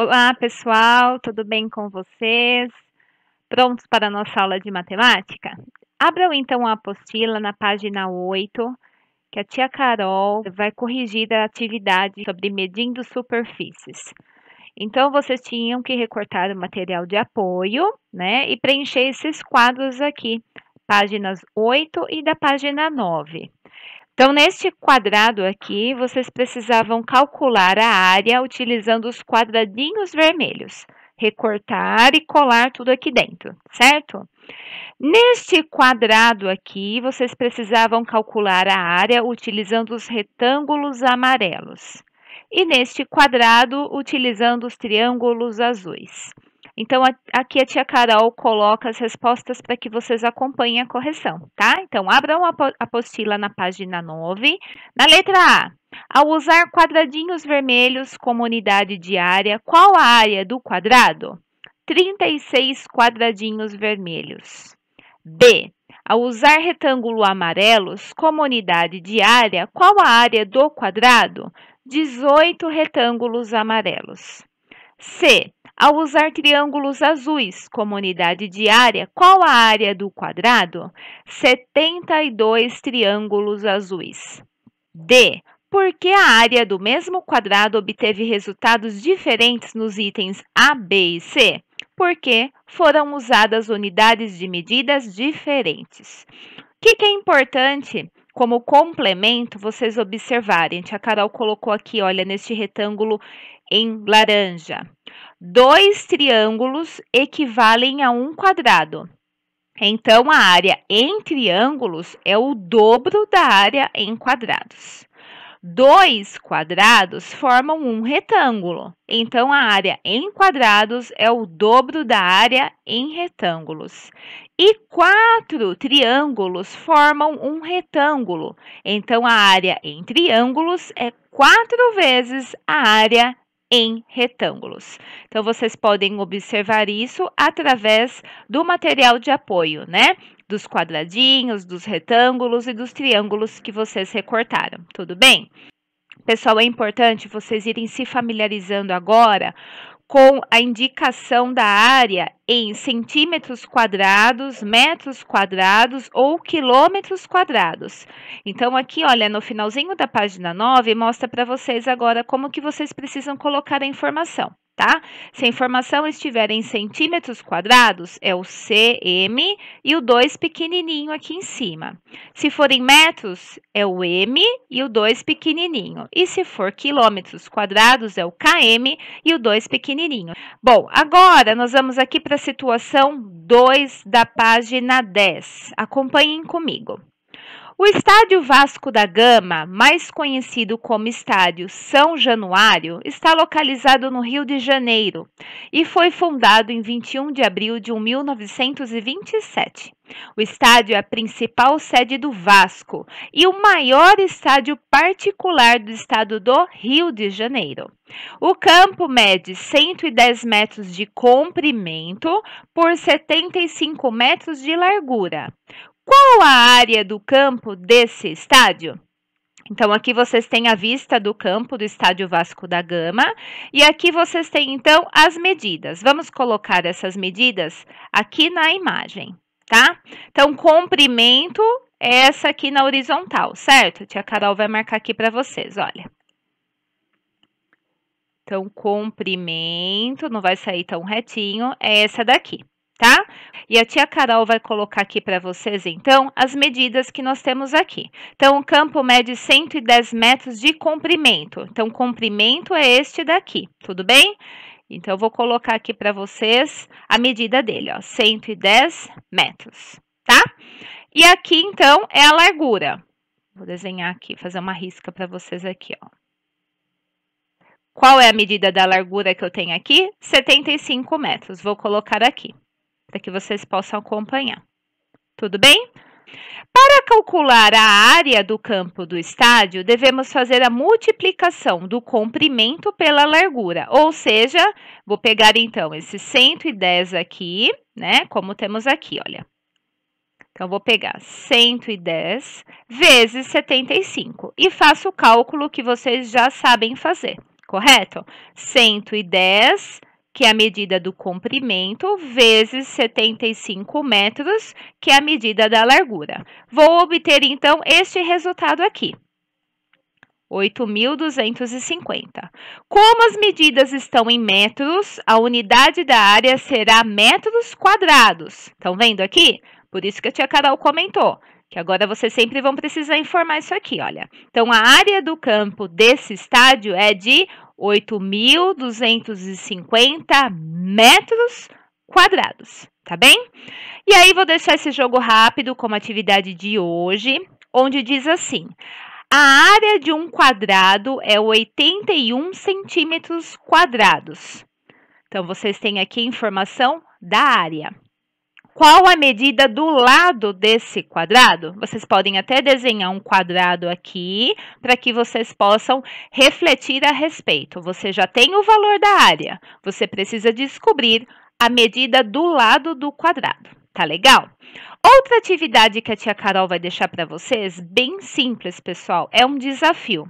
Olá, pessoal, tudo bem com vocês? Prontos para a nossa aula de matemática? Abram então a apostila na página 8, que a tia Carol vai corrigir a atividade sobre medindo superfícies. Então, vocês tinham que recortar o material de apoio, né? E preencher esses quadros aqui, páginas 8 e da página 9. Então, neste quadrado aqui, vocês precisavam calcular a área utilizando os quadradinhos vermelhos, recortar e colar tudo aqui dentro, certo? Neste quadrado aqui, vocês precisavam calcular a área utilizando os retângulos amarelos. E neste quadrado, utilizando os triângulos azuis. Então, aqui a tia Carol coloca as respostas para que vocês acompanhem a correção, tá? Então, abram a apostila na página 9. Na letra A, ao usar quadradinhos vermelhos como unidade de área, qual a área do quadrado? 36 quadradinhos vermelhos. B, ao usar retângulo amarelos como unidade de área, qual a área do quadrado? 18 retângulos amarelos. C, ao usar triângulos azuis como unidade de área, qual a área do quadrado? 72 triângulos azuis. D. Por que a área do mesmo quadrado obteve resultados diferentes nos itens A, B e C? Porque foram usadas unidades de medidas diferentes. O que, que é importante como complemento vocês observarem? A Carol colocou aqui, olha, neste retângulo em laranja. Dois triângulos equivalem a um quadrado. Então, a área em triângulos é o dobro da área em quadrados. Dois quadrados formam um retângulo. Então, a área em quadrados é o dobro da área em retângulos. E quatro triângulos formam um retângulo. Então, a área em triângulos é quatro vezes a área em retângulos. Então, vocês podem observar isso através do material de apoio, né? Dos quadradinhos, dos retângulos e dos triângulos que vocês recortaram, tudo bem? Pessoal, é importante vocês irem se familiarizando agora com a indicação da área em centímetros quadrados, metros quadrados ou quilômetros quadrados. Então aqui, olha, no finalzinho da página 9, mostra para vocês agora como que vocês precisam colocar a informação tá? Se a informação estiver em centímetros quadrados, é o cm e o 2 pequenininho aqui em cima. Se for em metros, é o m e o 2 pequenininho. E se for quilômetros quadrados, é o km e o 2 pequenininho. Bom, agora nós vamos aqui para a situação 2 da página 10. Acompanhem comigo. O Estádio Vasco da Gama, mais conhecido como Estádio São Januário, está localizado no Rio de Janeiro e foi fundado em 21 de abril de 1927. O estádio é a principal sede do Vasco e o maior estádio particular do estado do Rio de Janeiro. O campo mede 110 metros de comprimento por 75 metros de largura qual a área do campo desse estádio? Então, aqui vocês têm a vista do campo do Estádio Vasco da Gama. E aqui vocês têm, então, as medidas. Vamos colocar essas medidas aqui na imagem, tá? Então, comprimento é essa aqui na horizontal, certo? Tia Carol vai marcar aqui para vocês, olha. Então, comprimento, não vai sair tão retinho, é essa daqui tá? E a tia Carol vai colocar aqui para vocês, então, as medidas que nós temos aqui. Então, o campo mede 110 metros de comprimento. Então, comprimento é este daqui, tudo bem? Então, eu vou colocar aqui para vocês a medida dele, ó, 110 metros, tá? E aqui, então, é a largura. Vou desenhar aqui, fazer uma risca para vocês aqui, ó. Qual é a medida da largura que eu tenho aqui? 75 metros. Vou colocar aqui para que vocês possam acompanhar. Tudo bem? Para calcular a área do campo do estádio, devemos fazer a multiplicação do comprimento pela largura, ou seja, vou pegar então esse 110 aqui, né, como temos aqui, olha. Então, vou pegar 110 vezes 75 e faço o cálculo que vocês já sabem fazer, correto? 110 que é a medida do comprimento, vezes 75 metros, que é a medida da largura. Vou obter então este resultado aqui. 8.250. Como as medidas estão em metros, a unidade da área será metros quadrados. Estão vendo aqui? Por isso que a tia Carol comentou, que agora vocês sempre vão precisar informar isso aqui, olha. Então, a área do campo desse estádio é de 8.250 metros quadrados, tá bem? E aí vou deixar esse jogo rápido como atividade de hoje, onde diz assim: a área de um quadrado é 81 centímetros quadrados. Então vocês têm aqui a informação da área qual a medida do lado desse quadrado? Vocês podem até desenhar um quadrado aqui para que vocês possam refletir a respeito. Você já tem o valor da área, você precisa descobrir a medida do lado do quadrado. Tá legal? Outra atividade que a tia Carol vai deixar para vocês, bem simples, pessoal, é um desafio.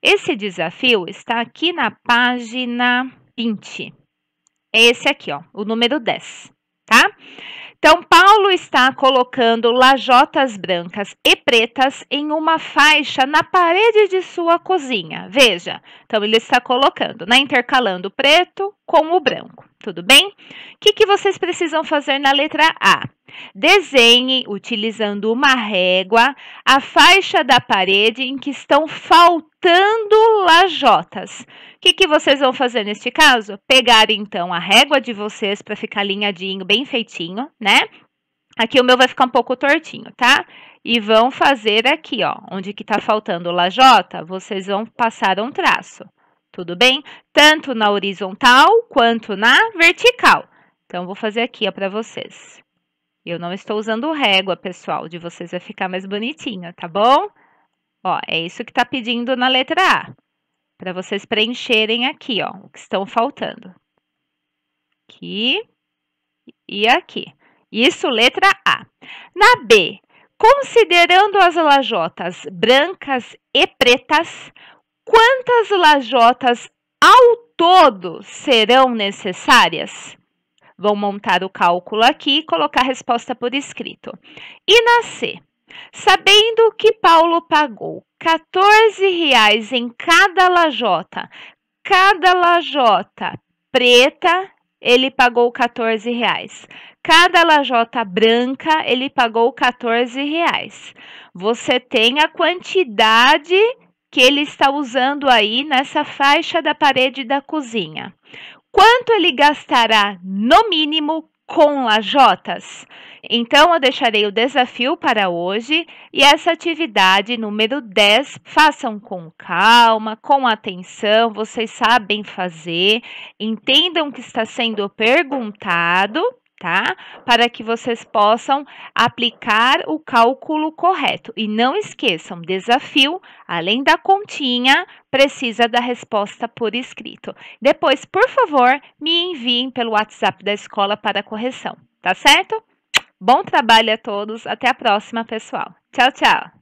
Esse desafio está aqui na página 20. É esse aqui, ó, o número 10, tá? Então, Paulo está colocando lajotas brancas e pretas em uma faixa na parede de sua cozinha. Veja, então ele está colocando, né, intercalando o preto com o branco. Tudo bem? O que, que vocês precisam fazer na letra A? Desenhe, utilizando uma régua, a faixa da parede em que estão faltando cortando lajotas. O que, que vocês vão fazer neste caso? Pegar então a régua de vocês para ficar alinhadinho, bem feitinho, né? Aqui o meu vai ficar um pouco tortinho, tá? E vão fazer aqui, ó, onde que tá faltando lajota, vocês vão passar um traço, tudo bem? Tanto na horizontal quanto na vertical. Então, vou fazer aqui, ó, pra vocês. Eu não estou usando régua, pessoal, de vocês vai ficar mais bonitinho, tá bom? Ó, é isso que está pedindo na letra A, para vocês preencherem aqui, ó, o que estão faltando. Aqui e aqui. Isso, letra A. Na B, considerando as lajotas brancas e pretas, quantas lajotas ao todo serão necessárias? Vão montar o cálculo aqui e colocar a resposta por escrito. E na C, Sabendo que Paulo pagou 14 reais em cada lajota, cada lajota preta, ele pagou 14 reais. Cada lajota branca, ele pagou 14 reais. Você tem a quantidade que ele está usando aí nessa faixa da parede da cozinha. Quanto ele gastará, no mínimo, com lajotas. Então, eu deixarei o desafio para hoje e essa atividade número 10. Façam com calma, com atenção, vocês sabem fazer, entendam o que está sendo perguntado tá? Para que vocês possam aplicar o cálculo correto. E não esqueçam, desafio, além da continha, precisa da resposta por escrito. Depois, por favor, me enviem pelo WhatsApp da escola para correção, tá certo? Bom trabalho a todos, até a próxima, pessoal. Tchau, tchau.